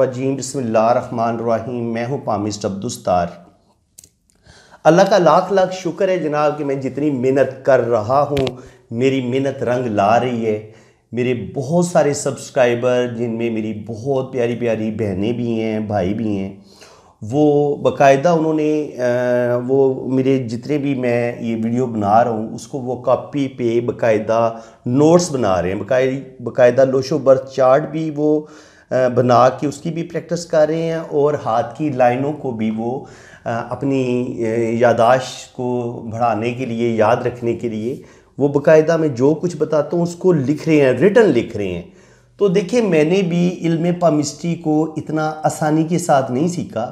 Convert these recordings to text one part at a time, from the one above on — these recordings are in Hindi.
वजीम बसमीम मैं हूँ पामिस्ट अब्दुस्तार अल्लाह का लाख लाख शुक्र है जनाब कि मैं जितनी मेहनत कर रहा हूँ मेरी मेहनत रंग ला रही है मेरे बहुत सारे सब्सक्राइबर जिनमें मेरी बहुत प्यारी प्यारी बहनें भी हैं भाई भी हैं वो बकायदा उन्होंने आ, वो मेरे जितने भी मैं ये वीडियो बना रहा हूँ उसको वो कॉपी पे बकायदा नोट्स बना रहे हैं बकायदा बकायदा लोशो बर्थ चार्ट भी वो बना के उसकी भी प्रैक्टिस कर रहे हैं और हाथ की लाइनों को भी वो अपनी यादाश्त को बढ़ाने के लिए याद रखने के लिए वो बकायदा मैं जो कुछ बताता हूँ उसको लिख रहे हैं रिटर्न लिख रहे हैं तो देखिए मैंने भी इल्म पामिस्ट्री को इतना आसानी के साथ नहीं सीखा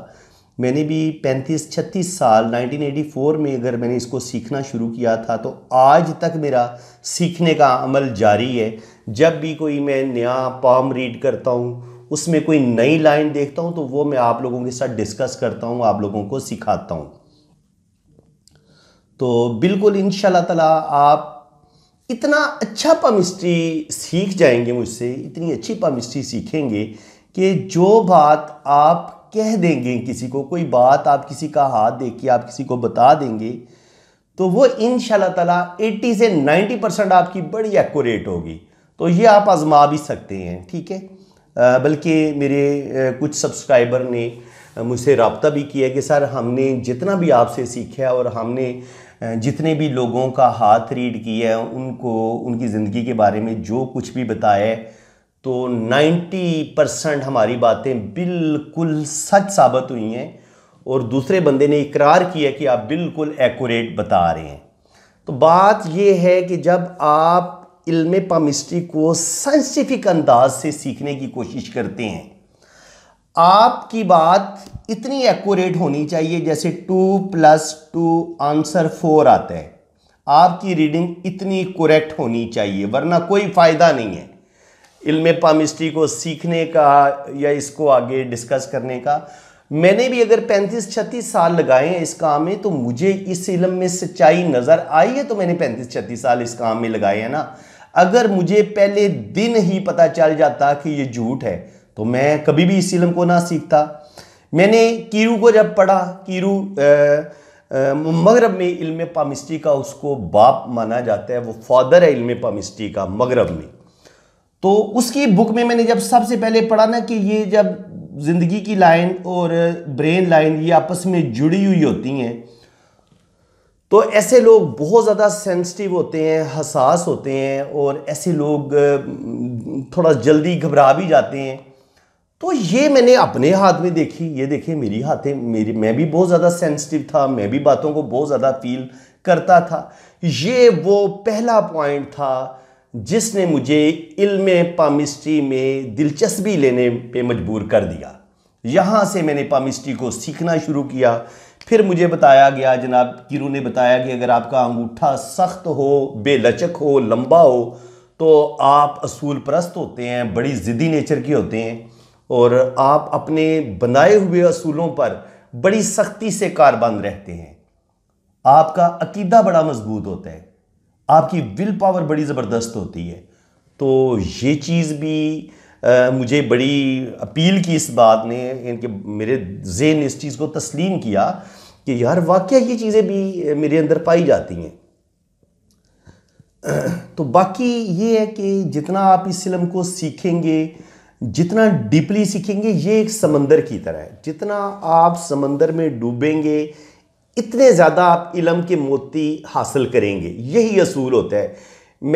मैंने भी 35-36 साल 1984 में अगर मैंने इसको सीखना शुरू किया था तो आज तक मेरा सीखने का अमल जारी है जब भी कोई मैं नया पॉम रीड करता हूँ उसमें कोई नई लाइन देखता हूँ तो वो मैं आप लोगों के साथ डिस्कस करता हूँ आप लोगों को सिखाता हूँ तो बिल्कुल इन ताला आप इतना अच्छा पमिस्ट्री सीख जाएंगे मुझसे इतनी अच्छी पमिस्ट्री सीखेंगे कि जो बात आप कह देंगे किसी को कोई बात आप किसी का हाथ देख के आप किसी को बता देंगे तो वो इन ताला 80 से 90 परसेंट आपकी बड़ी एक्यूरेट होगी तो ये आप आजमा भी सकते हैं ठीक है बल्कि मेरे कुछ सब्सक्राइबर ने मुझसे रबता भी किया कि सर हमने जितना भी आपसे सीखा है और हमने जितने भी लोगों का हाथ रीड किया है उनको उनकी ज़िंदगी के बारे में जो कुछ भी बताया तो 90 परसेंट हमारी बातें बिल्कुल सच साबित हुई हैं और दूसरे बंदे ने इकरार किया कि आप बिल्कुल एक्यूरेट बता रहे हैं तो बात यह है कि जब आप इल्म पामिस्ट्री को साइंसिफिक अंदाज से सीखने की कोशिश करते हैं आपकी बात इतनी एक्यूरेट होनी चाहिए जैसे two plus two answer four आता है आपकी रीडिंग इतनी करेक्ट होनी चाहिए वरना कोई फ़ायदा नहीं है इल्म पामिस्ट्री को सीखने का या इसको आगे डिस्कस करने का मैंने भी अगर पैंतीस छत्तीस साल लगाए हैं इस काम में तो मुझे इस इलम में सच्चाई नज़र आई है तो मैंने पैंतीस छत्तीस साल इस काम में लगाए हैं ना अगर मुझे पहले दिन ही पता चल जाता कि ये झूठ है तो मैं कभी भी इस इलम को ना सीखता मैंने कीरू को जब पढ़ा कीरू मगरब में इल्म पामिस्ट्री का उसको बाप माना जाता है वो फादर है इल्म पामिस्ट्री का मगरब में तो उसकी बुक में मैंने जब सबसे पहले पढ़ा ना कि ये जब ज़िंदगी की लाइन और ब्रेन लाइन ये आपस में जुड़ी हुई होती हैं तो ऐसे लोग बहुत ज़्यादा सेंसिटिव होते हैं हसास होते हैं और ऐसे लोग थोड़ा जल्दी घबरा भी जाते हैं तो ये मैंने अपने हाथ में देखी ये देखिए मेरी हाथें मेरी मैं भी बहुत ज़्यादा सेंसिटिव था मैं भी बातों को बहुत ज़्यादा फील करता था ये वो पहला पॉइंट था जिसने मुझे इल्म पामिस्ट्री में दिलचस्पी लेने पे मजबूर कर दिया यहाँ से मैंने पामिस्ट्री को सीखना शुरू किया फिर मुझे बताया गया जनाब किरू ने बताया कि अगर आपका अंगूठा सख्त हो बेलचक हो लंबा हो तो आप असूल परस्त होते हैं बड़ी ज़िद्दी नेचर के होते हैं और आप अपने बनाए हुए असूलों पर बड़ी सख्ती से कारबंद रहते हैं आपका अकीदा बड़ा मजबूत होता है आपकी विल पावर बड़ी ज़बरदस्त होती है तो ये चीज़ भी आ, मुझे बड़ी अपील की इस बात ने इनके मेरे जेन इस चीज़ को तस्लीम किया कि यार वाक्य ये चीज़ें भी मेरे अंदर पाई जाती हैं तो बाकी ये है कि जितना आप इस इलम को सीखेंगे जितना डीपली सीखेंगे ये एक समंदर की तरह है जितना आप समंदर में डूबेंगे इतने ज़्यादा आप इलम के मोती हासिल करेंगे यही असूल होता है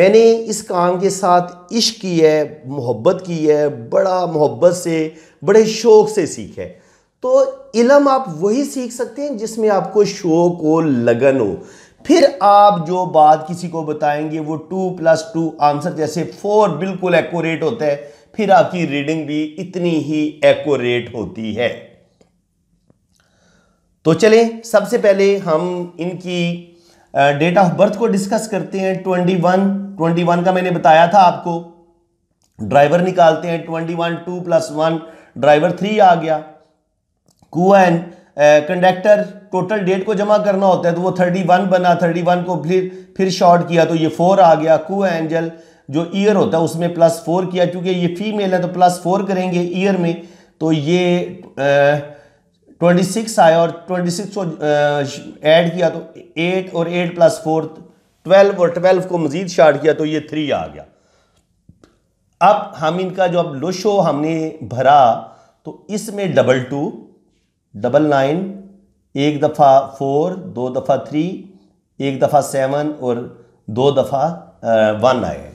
मैंने इस काम के साथ इश्क की है मोहब्बत की है बड़ा मोहब्बत से बड़े शौक़ से सीखा है तो इलम आप वही सीख सकते हैं जिसमें आपको शौक हो लगन हो फिर आप जो बात किसी को बताएंगे वो टू प्लस टू आंसर जैसे फोर बिल्कुल एक्यूरेट होता है फिर आपकी रीडिंग भी इतनी ही एक्यूरेट होती है तो चलें सबसे पहले हम इनकी डेट ऑफ बर्थ को डिस्कस करते हैं ट्वेंटी वन ट्वेंटी वन का मैंने बताया था आपको ड्राइवर निकालते हैं twenty one two plus one driver three आ गया कुआ एंड कंडक्टर टोटल डेट को जमा करना होता है तो वो थर्टी वन बना थर्टी वन को फिर फिर शॉर्ट किया तो ये फोर आ गया कुआ एंजल जो ईयर होता है उसमें प्लस फोर किया क्योंकि ये फीमेल है तो प्लस फोर करेंगे ईयर में तो ये ट्वेंटी uh, सिक्स आया और ट्वेंटी सिक्स को ऐड uh, किया तो एट और एट प्लस फोर ट्वेल्व और ट्वेल्व को मजीद शार्ट किया तो ये थ्री आ गया अब हम इनका जो अब लुशो हमने भरा तो इसमें डबल टू डबल नाइन एक दफ़ा फोर दो दफ़ा थ्री एक दफ़ा सेवन और दो दफ़ा वन आए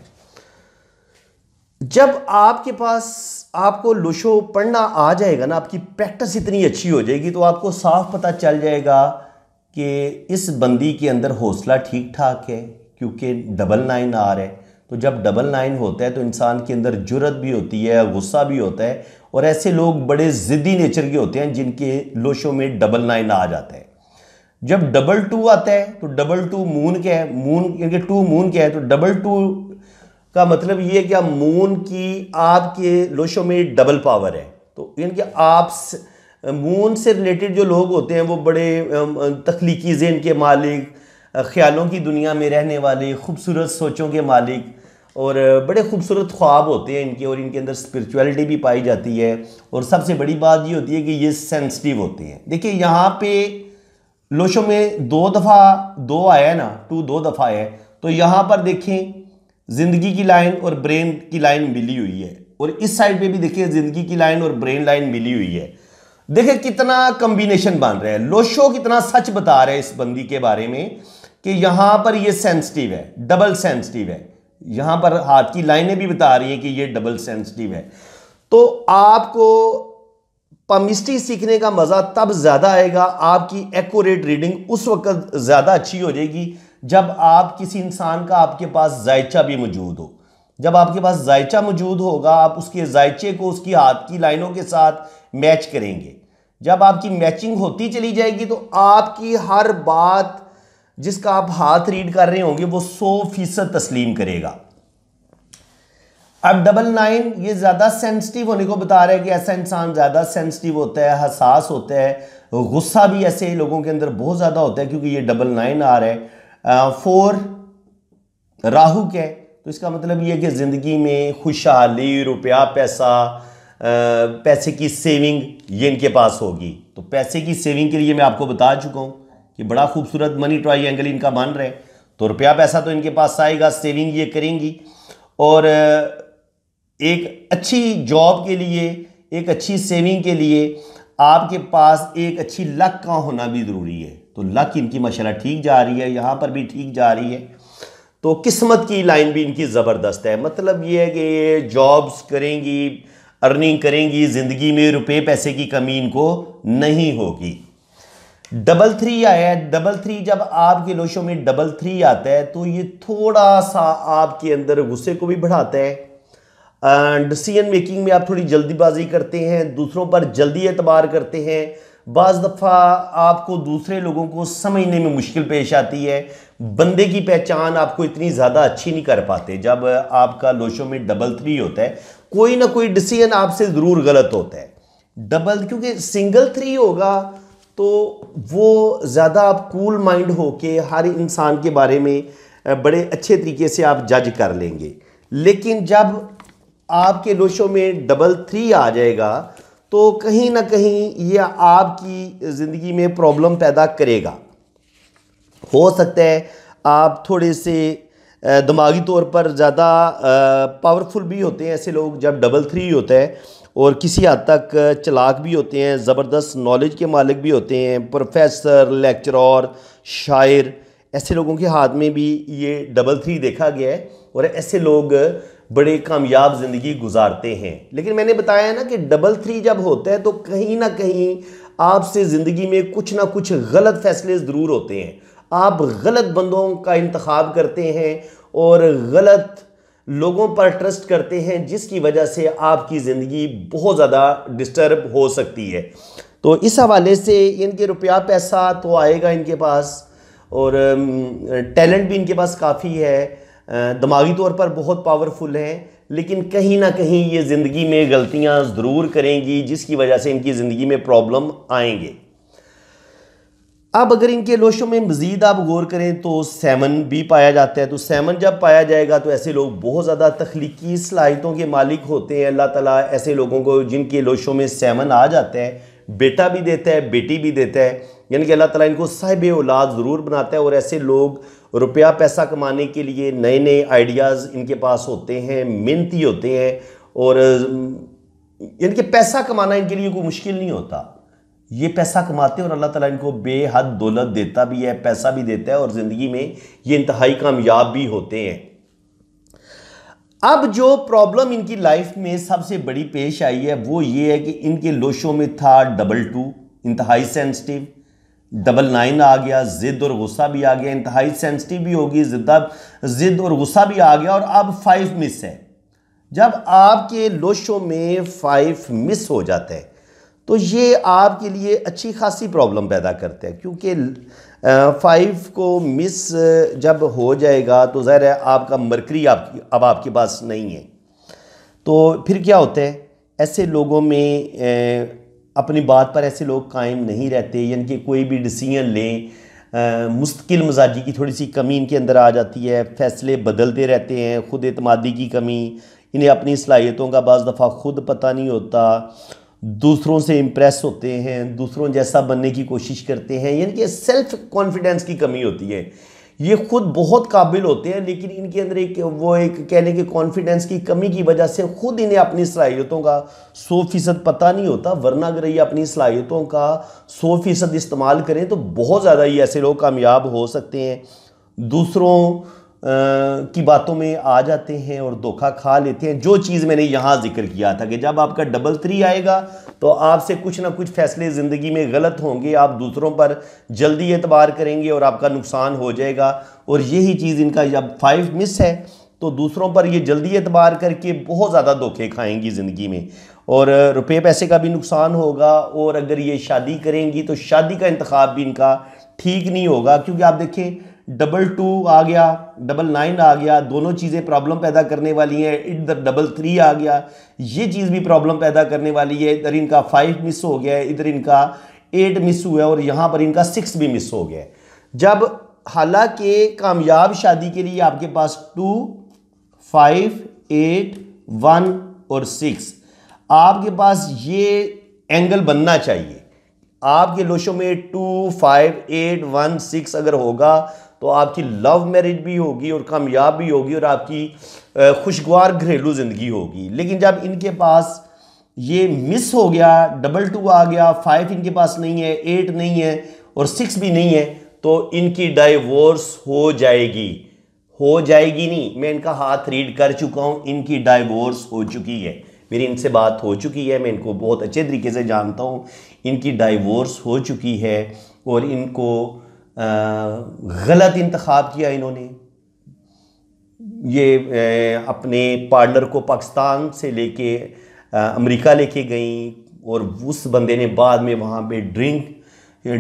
जब आपके पास आपको लुशो पढ़ना आ जाएगा ना आपकी प्रैक्टिस इतनी अच्छी हो जाएगी तो आपको साफ पता चल जाएगा कि इस बंदी के अंदर हौसला ठीक ठाक है क्योंकि डबल नाइन आ रहा है तो जब डबल नाइन होता है तो इंसान के अंदर जुरत भी होती है गुस्सा भी होता है और ऐसे लोग बड़े ज़िद्दी नेचर के होते हैं जिनके लोशों में डबल नाइन आ जाता है जब डबल टू आता है तो डबल टू मून क्या है मून क्योंकि टू मून क्या है तो डबल टू का मतलब ये है कि मून की आपके लोशों में डबल पावर है तो यानी कि आप मून से रिलेटेड जो लोग होते हैं वो बड़े तख्लीकी जेन के मालिक ख्यालों की दुनिया में रहने वाले खूबसूरत सोचों के मालिक और बड़े खूबसूरत ख्वाब होते हैं इनके और इनके अंदर स्पिरिचुअलिटी भी पाई जाती है और सबसे बड़ी बात ये होती है कि ये सेंसिटिव होते हैं देखिए यहाँ पे लोशो में दो दफ़ा दो आया है ना टू दो दफ़ा आया तो यहाँ पर देखें ज़िंदगी की लाइन और ब्रेन की लाइन मिली हुई है और इस साइड पे भी देखिए ज़िंदगी की लाइन और ब्रेन लाइन मिली हुई है देखिए कितना कम्बिनेशन बन रहा है लोशो कितना सच बता रहा है इस बंदी के बारे में कि यहाँ पर ये सेंसिटिव है डबल सेंसिटिव है यहाँ पर हाथ की लाइनें भी बता रही हैं कि ये डबल सेंसिटिव है तो आपको पमिस्ट्री सीखने का मज़ा तब ज़्यादा आएगा आपकी एक्यूरेट रीडिंग उस वक्त ज़्यादा अच्छी हो जाएगी जब आप किसी इंसान का आपके पास जायचा भी मौजूद हो जब आपके पास जायचा मौजूद होगा आप उसके जायचे को उसकी हाथ की लाइनों के साथ मैच करेंगे जब आपकी मैचिंग होती चली जाएगी तो आपकी हर बात जिसका आप हाथ रीड कर रहे होंगे वो सौ फीसद तस्लीम करेगा अब डबल नाइन ये ज़्यादा सेंसिटिव होने को बता रहा है कि ऐसा इंसान ज़्यादा सेंसिटिव होता है हसास होता है गुस्सा भी ऐसे लोगों के अंदर बहुत ज़्यादा होता है क्योंकि ये डबल नाइन आ रहा है फोर राहु के तो इसका मतलब ये कि ज़िंदगी में खुशहाली रुपया पैसा पैसे की सेविंग ये इनके पास होगी तो पैसे की सेविंग के लिए मैं आपको बता चुका हूँ कि बड़ा खूबसूरत मनी ट्राई एंगल इनका मान रहे तो रुपया पैसा तो इनके पास आएगा सेविंग ये करेंगी और एक अच्छी जॉब के लिए एक अच्छी सेविंग के लिए आपके पास एक अच्छी लक का होना भी ज़रूरी है तो लक इनकी माशाल्लाह ठीक जा रही है यहाँ पर भी ठीक जा रही है तो किस्मत की लाइन भी इनकी ज़बरदस्त है मतलब ये है कि ये जॉब्स करेंगी अर्निंग करेंगी ज़िंदगी में रुपए पैसे की कमी इनको नहीं होगी डबल थ्री आया है डबल थ्री जब आपके लोशों में डबल थ्री आता है तो ये थोड़ा सा आपके अंदर गुस्से को भी बढ़ाता है डिसीजन मेकिंग में आप थोड़ी जल्दीबाजी करते हैं दूसरों पर जल्दी एतबार करते हैं बज़ दफ़ा आपको दूसरे लोगों को समझने में मुश्किल पेश आती है बंदे की पहचान आपको इतनी ज़्यादा अच्छी नहीं कर पाते जब आपका लोशों में डबल थ्री होता है कोई ना कोई डिसीजन आपसे ज़रूर गलत होता है डबल क्योंकि सिंगल थ्री होगा तो वो ज़्यादा आप कूल माइंड हो के हर इंसान के बारे में बड़े अच्छे तरीके से आप जज कर लेंगे लेकिन जब आपके नोशों में डबल थ्री आ जाएगा तो कहीं ना कहीं ये आपकी ज़िंदगी में प्रॉब्लम पैदा करेगा हो सकता है आप थोड़े से दिमागी तौर पर ज़्यादा पावरफुल भी होते हैं ऐसे लोग जब डबल थ्री होता है और किसी हद तक चलाक भी होते हैं ज़बरदस्त नॉलेज के मालिक भी होते हैं प्रोफेसर लेक्चरर शायर ऐसे लोगों के हाथ में भी ये डबल थ्री देखा गया है और ऐसे लोग बड़े कामयाब ज़िंदगी गुजारते हैं लेकिन मैंने बताया ना कि डबल थ्री जब होता है तो कहीं ना कहीं आपसे ज़िंदगी में कुछ ना कुछ गलत फैसले ज़रूर होते हैं आप गलत बंदों का इंतखब करते हैं और गलत लोगों पर ट्रस्ट करते हैं जिसकी वजह से आपकी ज़िंदगी बहुत ज़्यादा डिस्टर्ब हो सकती है तो इस हवाले से इनके रुपया पैसा तो आएगा इनके पास और टैलेंट भी इनके पास काफ़ी है दिमागी तौर पर बहुत पावरफुल हैं लेकिन कहीं ना कहीं ये ज़िंदगी में गलतियाँ ज़रूर करेंगी जिसकी वजह से इनकी ज़िंदगी में प्रॉब्लम आएंगे अब अगर इनके लोशों में मज़ीद आप गौर करें तो सैमन भी पाया जाता है तो सैमन जब पाया जाएगा तो ऐसे लोग बहुत ज़्यादा तख्लीकी सलाहितों के मालिक होते हैं अल्लाह ताला ऐसे लोगों को जिनके लोशों में सैमन आ जाता है बेटा भी देता है बेटी भी देता है यानी कि अल्लाह ताला इनको साहिब औलाद ज़रूर बनाता है और ऐसे लोग रुपया पैसा कमाने के लिए नए नए आइडियाज़ इनके पास होते हैं मेहनती होते हैं और यानी कि पैसा कमाना इनके लिए कोई मुश्किल नहीं होता ये पैसा कमाते हैं और अल्लाह ताला इनको बेहद दौलत देता भी है पैसा भी देता है और ज़िंदगी में ये इंतहाई कामयाब भी होते हैं अब जो प्रॉब्लम इनकी लाइफ में सबसे बड़ी पेश आई है वो ये है कि इनके लोशों में था डबल टू इंतहाई सेंसिटिव डबल नाइन आ गया ज़िद और गुस्सा भी आ गया इंतहाई सेंसिटिव भी होगी जिदा ज़िद और गुस्सा भी आ गया और अब फाइव मिस है जब आपके लोशों में फाइव मिस हो जाता है तो ये आपके लिए अच्छी खासी प्रॉब्लम पैदा करते हैं क्योंकि फाइव को मिस जब हो जाएगा तो ज़ाहिर है आपका मरकरी आपकी अब आपके पास नहीं है तो फिर क्या होता है ऐसे लोगों में अपनी बात पर ऐसे लोग कायम नहीं रहते यानी कि कोई भी डिसीजन लें मुस्तकिल मजाजी की थोड़ी सी कमी इनके अंदर आ जाती है फैसले बदलते रहते हैं ख़ुद अतमादी की कमी इन्हें अपनी सलाहियतों का बज़ दफ़ा ख़ुद पता नहीं होता दूसरों से इम्प्रेस होते हैं दूसरों जैसा बनने की कोशिश करते हैं यानी कि सेल्फ कॉन्फिडेंस की कमी होती है ये खुद बहुत काबिल होते हैं लेकिन इनके अंदर एक वो एक कहने के कॉन्फिडेंस की कमी की वजह से खुद इन्हें अपनी सलाहियतों का सौ फीसद पता नहीं होता वरना अगर ये अपनी सलाहियतों का सौ फीसद इस्तेमाल करें तो बहुत ज़्यादा ये ऐसे लोग कामयाब हो सकते हैं दूसरों की बातों में आ जाते हैं और धोखा खा लेते हैं जो चीज़ मैंने यहाँ जिक्र किया था कि जब आपका डबल थ्री आएगा तो आपसे कुछ ना कुछ फैसले ज़िंदगी में गलत होंगे आप दूसरों पर जल्दी एतबार करेंगे और आपका नुकसान हो जाएगा और यही चीज़ इनका जब फाइव मिस है तो दूसरों पर ये जल्दी एतबार करके बहुत ज़्यादा धोखे खाएंगी ज़िंदगी में और रुपये पैसे का भी नुकसान होगा और अगर ये शादी करेंगी तो शादी का इंतखब भी इनका ठीक नहीं होगा क्योंकि आप देखें डबल टू आ गया डबल नाइन आ गया दोनों चीज़ें प्रॉब्लम पैदा करने वाली हैं इट द डबल थ्री आ गया ये चीज़ भी प्रॉब्लम पैदा करने वाली है इधर इनका फाइव मिस हो गया है इधर इनका एट मिस हुआ है और यहाँ पर इनका सिक्स भी मिस हो गया है जब हालांकि कामयाब शादी के लिए आपके पास टू फाइव एट वन और सिक्स आपके पास ये एंगल बनना चाहिए आपके लोशों में two five eight one six अगर होगा तो आपकी लव मैरिज भी होगी और कामयाब भी होगी और आपकी खुशगवार घरेलू ज़िंदगी होगी लेकिन जब इनके पास ये मिस हो गया डबल टू आ गया फाइव इनके पास नहीं है एट नहीं है और सिक्स भी नहीं है तो इनकी डाइवोर्स हो जाएगी हो जाएगी नहीं मैं इनका हाथ रीड कर चुका हूँ इनकी डाइवोर्स हो चुकी है मेरी इनसे बात हो चुकी है मैं इनको बहुत अच्छे तरीके से जानता हूँ इनकी डाइवोर्स हो चुकी है और इनको गलत इंतखब किया इन्होंने ये अपने पार्टनर को पाकिस्तान से लेके अमेरिका लेके गई और उस बंदे ने बाद में वहाँ पे ड्रिंक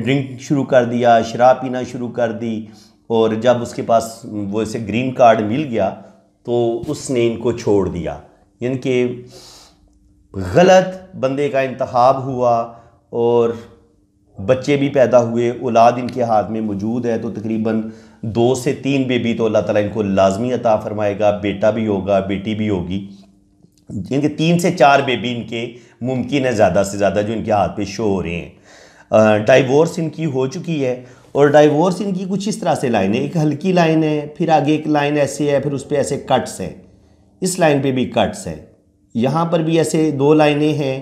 ड्रिंक शुरू कर दिया शराब पीना शुरू कर दी और जब उसके पास वो ऐसे ग्रीन कार्ड मिल गया तो उसने इनको छोड़ दिया यानी कि गलत बंदे का इंतब हुआ और बच्चे भी पैदा हुए औलाद इनके हाथ में मौजूद है तो तकरीबन दो से तीन बेबी तो अल्लाह ताला इनको लाजमी अता फरमाएगा बेटा भी होगा बेटी भी होगी इनके तीन से चार बेबी इनके मुमकिन है ज़्यादा से ज़्यादा जो इनके हाथ पे शो हो रहे हैं डाइवोर्स इनकी हो चुकी है और डाइवोर्स इनकी कुछ इस तरह से लाइन है एक हल्की लाइन है फिर आगे एक लाइन ऐसी है फिर उस पर ऐसे कट्स हैं इस लाइन पर भी कट्स हैं यहाँ पर भी ऐसे दो लाइने हैं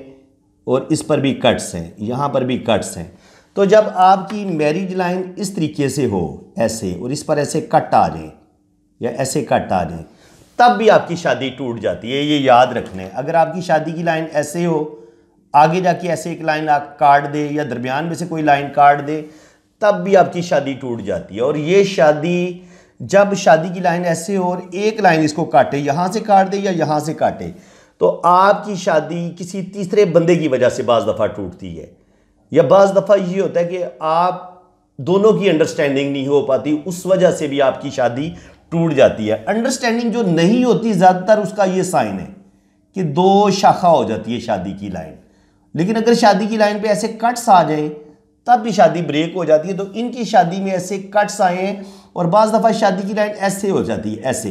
और इस पर भी कट्स हैं यहाँ पर भी कट्स हैं तो जब आपकी मैरिज लाइन इस तरीके से हो ऐसे और इस पर ऐसे कट आ जाए या ऐसे कट आ जाए तब भी आपकी शादी टूट जाती है ये याद रखना है अगर आपकी शादी की लाइन ऐसे हो आगे जाके ऐसे एक लाइन आप काट दे या दरमियान में से कोई लाइन काट दे तब भी आपकी शादी टूट जाती है और ये शादी जब शादी की लाइन ऐसे हो और एक लाइन इसको काटे यहाँ से काट दे या यहाँ से काटे तो आपकी शादी किसी तीसरे बंदे की वजह से बज़ दफ़ा टूटती है या बज दफ़ा ये होता है कि आप दोनों की अंडरस्टैंडिंग नहीं हो पाती उस वजह से भी आपकी शादी टूट जाती है अंडरस्टैंडिंग जो नहीं होती ज़्यादातर उसका ये साइन है कि दो शाखा हो जाती है शादी की लाइन लेकिन अगर शादी की लाइन पे ऐसे कट्स आ जाएं तब भी शादी ब्रेक हो जाती है तो इनकी शादी में ऐसे कट्स आए और बज़ दफ़ा शादी की लाइन ऐसे हो जाती है ऐसे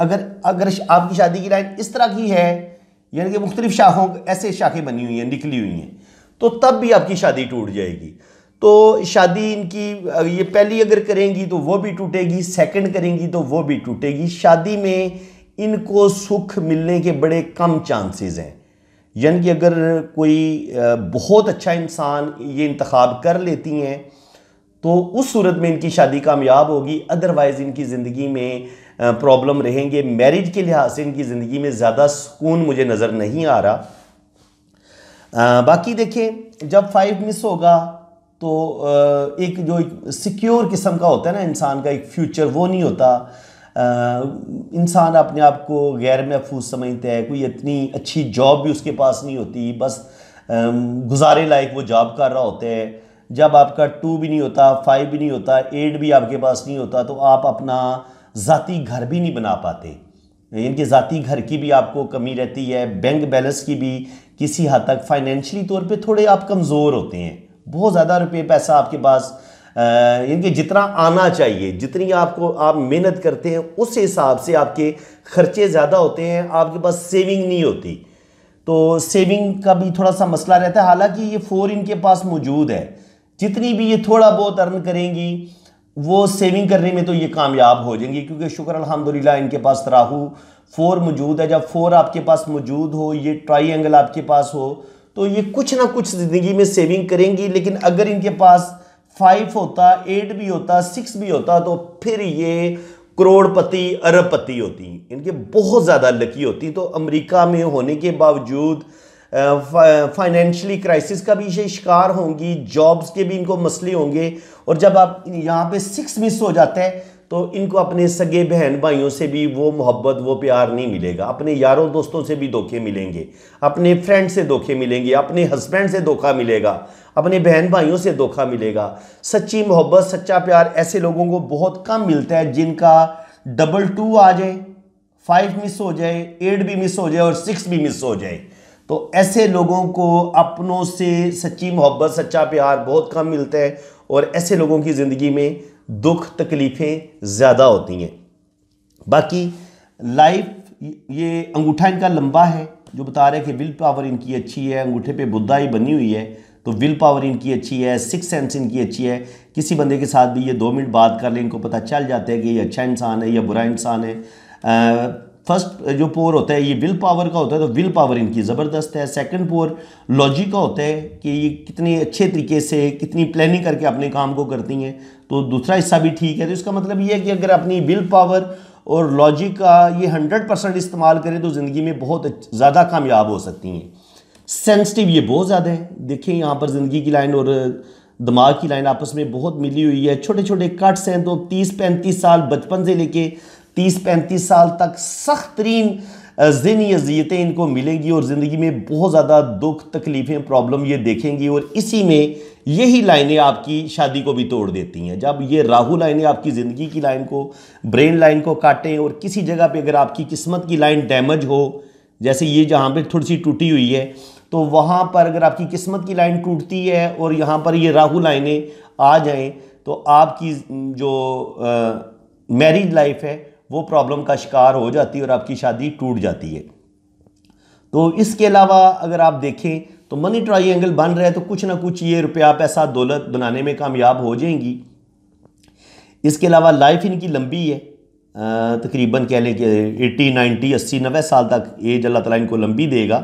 अगर अगर आपकी शादी की लाइन इस तरह की है यानी कि मुख्तलिफ शाखों ऐसे शाखें बनी हुई हैं निकली हुई हैं तो तब भी आपकी शादी टूट जाएगी तो शादी इनकी ये पहली अगर करेंगी तो वो भी टूटेगी सेकंड करेंगी तो वो भी टूटेगी शादी में इनको सुख मिलने के बड़े कम चांसेस हैं यानी कि अगर कोई बहुत अच्छा इंसान ये इंतखब कर लेती हैं तो उस सूरत में इनकी शादी कामयाब होगी अदरवाइज़ इनकी ज़िंदगी में प्रॉब्लम रहेंगे मैरिज के लिहाज से इनकी ज़िंदगी में ज़्यादा सुकून मुझे नज़र नहीं आ रहा बाकी देखिए जब फाइव मिस होगा तो आ, एक जो सिक्योर किस्म का होता है ना इंसान का एक फ्यूचर वो नहीं होता इंसान अपने आप को गैर महफूज समझता है कोई इतनी अच्छी जॉब भी उसके पास नहीं होती बस गुजारे लायक वो जॉब कर रहा होता है जब आपका टू भी नहीं होता फाइव भी नहीं होता एट भी आपके पास नहीं होता तो आप अपना ज़ाती घर भी नहीं बना पाते इनके ज़ाती घर की भी आपको कमी रहती है बैंक बैलेंस की भी किसी हद तक फाइनेंशली तौर पे थोड़े आप कमज़ोर होते हैं बहुत ज़्यादा रुपये पैसा आपके पास यानी जितना आना चाहिए जितनी आपको आप मेहनत करते हैं उस हिसाब से आपके खर्चे ज़्यादा होते हैं आपके पास सेविंग नहीं होती तो सेविंग का भी थोड़ा सा मसला रहता है हालांकि ये फोर इनके पास मौजूद है जितनी भी ये थोड़ा बहुत अर्न करेंगी वो सेविंग करने में तो ये कामयाब हो जाएंगी क्योंकि शुक्र अलहमदिल्ला इनके पास राहू फोर मौजूद है जब फोर आपके पास मौजूद हो ये ट्राई एंगल आपके पास हो तो ये कुछ ना कुछ ज़िंदगी में सेविंग करेंगी लेकिन अगर इनके पास फाइव होता एट भी होता सिक्स भी होता तो फिर ये करोड़पति अरबपति होती इनके बहुत ज़्यादा लकी होती तो अमेरिका में होने के बावजूद फाइनेंशियली क्राइसिस का भी ये शिकार होंगी जॉब्स के भी इनको मसले होंगे और जब आप यहाँ पे सिक्स मिस हो जाता है तो इनको अपने सगे बहन भाइयों से भी वो मोहब्बत वो प्यार नहीं मिलेगा अपने यारों दोस्तों से भी धोखे मिलेंगे अपने फ्रेंड से धोखे मिलेंगे अपने हस्बैंड से धोखा मिलेगा अपने बहन भाइयों से धोखा मिलेगा सच्ची मोहब्बत सच्चा प्यार ऐसे लोगों को बहुत कम मिलता है जिनका डबल टू आ जाए फाइव मिस हो जाए एट भी मिस हो जाए और सिक्स भी मिस हो जाए तो ऐसे लोगों को अपनों से सच्ची मोहब्बत सच्चा प्यार बहुत कम मिलता है और ऐसे लोगों की ज़िंदगी में दुख तकलीफ़ें ज़्यादा होती हैं बाकी लाइफ ये अंगूठा इनका लंबा है जो बता रहे हैं कि विल पावर इनकी अच्छी है अंगूठे पे बुद्धा ही बनी हुई है तो विल पावर इनकी अच्छी है सिक्स सेंस इनकी अच्छी है किसी बंदे के साथ भी ये दो मिनट बात कर ले इनको पता चल जाता है कि ये अच्छा इंसान है या बुरा इंसान है फर्स्ट जो पोर होता है ये विल पावर का होता है तो विल पावर इनकी ज़बरदस्त है सेकंड पोर लॉजिक का होता है कि ये कितने अच्छे तरीके से कितनी प्लानिंग करके अपने काम को करती हैं तो दूसरा हिस्सा भी ठीक है तो इसका मतलब ये है कि अगर अपनी विल पावर और लॉजिक का ये हंड्रेड परसेंट इस्तेमाल करें तो ज़िंदगी में बहुत ज़्यादा कामयाब हो सकती हैं सेंसिटिव ये बहुत ज़्यादा है देखें यहाँ पर ज़िंदगी की लाइन और दिमाग की लाइन आपस में बहुत मिली हुई है छोटे छोटे कट्स हैं तो तीस पैंतीस साल बचपन से लेके तीस पैंतीस साल तक सख्त तरीन जिन अजियतें इनको मिलेंगी और ज़िंदगी में बहुत ज़्यादा दुख तकलीफ़ें प्रॉब्लम ये देखेंगी और इसी में यही लाइनें आपकी शादी को भी तोड़ देती हैं जब ये राहु लाइनें आपकी ज़िंदगी की लाइन को ब्रेन लाइन को काटें और किसी जगह पे अगर आपकी किस्मत की लाइन डैमेज हो जैसे ये जहाँ पे थोड़ी सी टूटी हुई है तो वहाँ पर अगर आपकी किस्मत की लाइन टूटती है और यहाँ पर ये राहू लाइनें आ जाएँ तो आपकी जो मैरिज लाइफ है वो प्रॉब्लम का शिकार हो जाती है और आपकी शादी टूट जाती है तो इसके अलावा अगर आप देखें तो मनी ट्राई एंगल बन रहा है तो कुछ ना कुछ ये रुपया पैसा दौलत बनाने में कामयाब हो जाएंगी इसके अलावा लाइफ इनकी लंबी है तकरीबन कह लें कि एट्टी नाइन्टी अस्सी नब्बे साल तक एज अल्लाह तला इनको लंबी देगा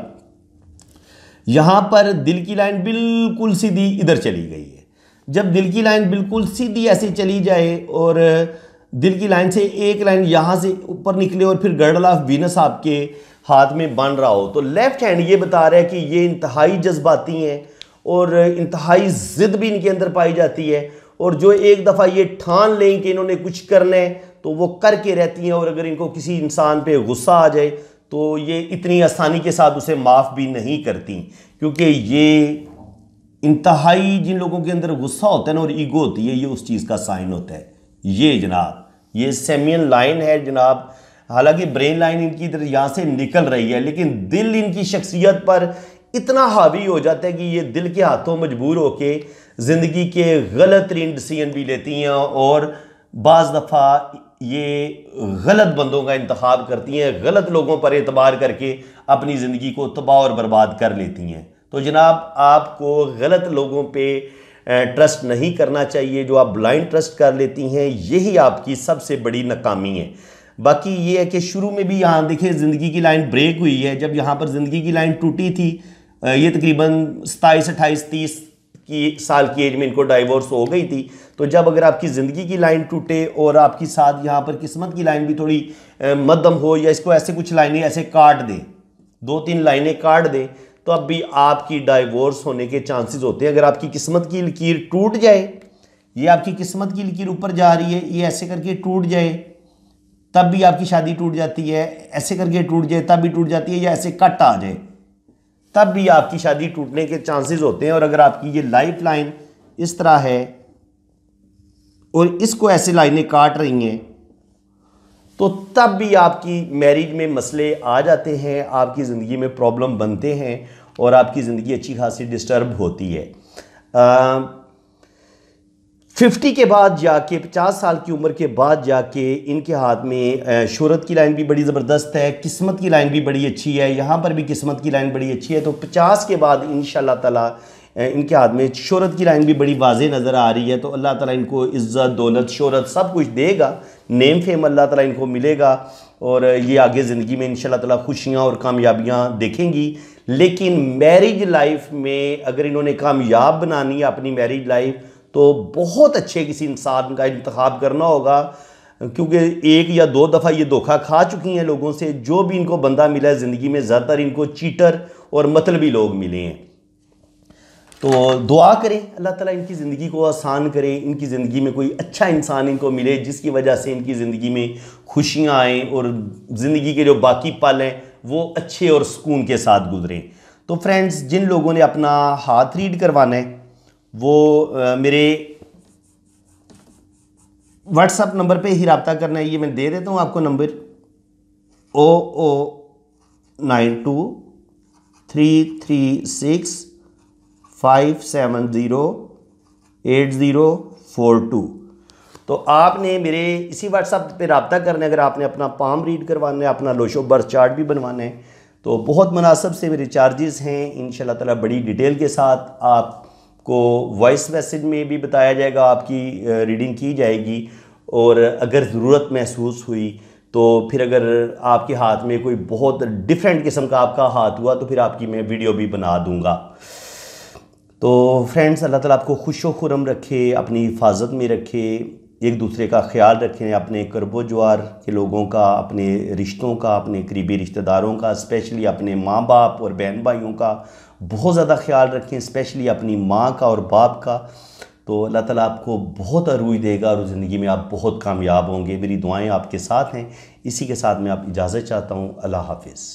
यहाँ पर दिल की लाइन बिल्कुल सीधी इधर चली गई है जब दिल की लाइन बिल्कुल सीधी ऐसी चली जाए और दिल की लाइन से एक लाइन यहाँ से ऊपर निकले और फिर गर्डल ऑफ वीनस आपके हाथ में बन रहा हो तो लेफ्ट हैंड ये बता रहा है कि ये इंतहाई जज्बाती हैं और इंतहाई ज़िद भी इनके अंदर पाई जाती है और जो एक दफ़ा ये ठान लें कि इन्होंने कुछ करना है तो वो करके रहती हैं और अगर इनको किसी इंसान पे गुस्सा आ जाए तो ये इतनी आसानी के साथ उसे माफ़ भी नहीं करती क्योंकि ये इंतहाई जिन लोगों के अंदर गुस्सा होता है ना और ईगो होती है ये उस चीज़ का साइन होता है ये जनाब ये सेमियन लाइन है जनाब हालांकि ब्रेन लाइन इनकी इधर यहाँ से निकल रही है लेकिन दिल इनकी शख्सियत पर इतना हावी हो जाता है कि ये दिल के हाथों मजबूर होके ज़िंदगी के गलत तरीन डिसीजन भी लेती हैं और बज़ दफ़ा ये गलत बंदों का इंतखब करती हैं गलत लोगों पर एतबार करके अपनी ज़िंदगी को तबाह और बर्बाद कर लेती हैं तो जनाब आपको गलत लोगों पर ट्रस्ट नहीं करना चाहिए जो आप ब्लाइंड ट्रस्ट कर लेती हैं यही आपकी सबसे बड़ी नाकामी है बाकी ये है कि शुरू में भी यहाँ देखिए ज़िंदगी की लाइन ब्रेक हुई है जब यहाँ पर ज़िंदगी की लाइन टूटी थी ये तकरीबन सताईस अट्ठाईस तीस की साल की एज में इनको डाइवोर्स हो गई थी तो जब अगर आपकी ज़िंदगी की लाइन टूटे और आपकी साथ यहाँ पर किस्मत की लाइन भी थोड़ी मद्दम हो या इसको ऐसे कुछ लाइनें ऐसे काट दें दो तीन लाइनें काट दें तो अब भी आपकी डाइवोर्स होने के चांसेस होते हैं अगर आपकी किस्मत की लकीर टूट जाए ये आपकी किस्मत की लकीर ऊपर जा रही है ये ऐसे करके टूट जाए तब भी आपकी शादी टूट जाती है ऐसे करके टूट जाए तब भी टूट जाती है या ऐसे कट आ जाए तब भी आपकी शादी टूटने के चांसेस होते हैं और अगर आपकी ये लाइफ लाइन इस तरह है और इसको ऐसे लाइनें काट रही हैं तो तब भी आपकी मैरिज में मसले आ जाते हैं आपकी ज़िंदगी में प्रॉब्लम बनते हैं और आपकी ज़िंदगी अच्छी खासी डिस्टर्ब होती है फिफ्टी के बाद जाके पचास साल की उम्र के बाद जाके इनके हाथ में शहरत की लाइन भी बड़ी ज़बरदस्त है किस्मत की लाइन भी बड़ी अच्छी है यहाँ पर भी किस्मत की लाइन बड़ी अच्छी है तो पचास के बाद इन शाह इनके हाथ में शहरत की लाइन भी बड़ी वाजे नज़र आ रही है तो अल्लाह ताला इनको इज़्ज़त दौलत शहरत सब कुछ देगा नेम फेम अल्लाह ताला इनको मिलेगा और ये आगे ज़िंदगी में इन ताला खुशियाँ और कामयाबियाँ देखेंगी लेकिन मैरिज लाइफ में अगर इन्होंने कामयाब बनानी है अपनी मैरिज लाइफ तो बहुत अच्छे किसी इंसान का इंतखब करना होगा क्योंकि एक या दो दफ़ा ये धोखा खा चुकी हैं लोगों से जो भी इनको बंदा मिला है ज़िंदगी में ज़्यादातर इनको चीटर और मतलबी लोग मिले हैं तो दुआ करें अल्लाह ताला इनकी ज़िंदगी को आसान करें इनकी ज़िंदगी में कोई अच्छा इंसान इनको मिले जिसकी वजह से इनकी ज़िंदगी में खुशियाँ आएँ और ज़िंदगी के जो बाकी पल हैं वो अच्छे और सुकून के साथ गुजरें तो फ्रेंड्स जिन लोगों ने अपना हाथ रीड करवाना है वो आ, मेरे व्हाट्सअप नंबर पे ही रबता करना है ये मैं दे देता हूँ आपको number O O nine two three three six five seven zero eight zero four two तो आपने मेरे इसी व्हाट्सअप पे रबता करना है अगर आपने अपना पाम रीड करवाना है अपना लोशो बर्थ चार्ट भी बनवाना है तो बहुत मुनासब से मेरे चार्जेस हैं इन ताला बड़ी डिटेल के साथ आपको वॉइस मैसेज में भी बताया जाएगा आपकी रीडिंग की जाएगी और अगर ज़रूरत महसूस हुई तो फिर अगर आपके हाथ में कोई बहुत डिफरेंट किस्म का आपका हाथ हुआ तो फिर आपकी मैं वीडियो भी बना दूँगा तो फ्रेंड्स अल्लाह ताला आपको खुश खुरम रखे अपनी हिफाजत में रखे एक दूसरे का ख्याल रखें अपने करबो जवार के लोगों का अपने रिश्तों का अपने करीबी रिश्तेदारों का स्पेशली अपने माँ बाप और बहन भाइयों का बहुत ज़्यादा ख्याल रखें स्पेशली अपनी माँ का और बाप का तो अल्लाह ताला आपको बहुत अरूज देगा और ज़िंदगी में आप बहुत कामयाब होंगे मेरी दुआएँ आपके साथ हैं इसी के साथ मैं आप इजाज़त चाहता हूँ अल्लाह हाफिज़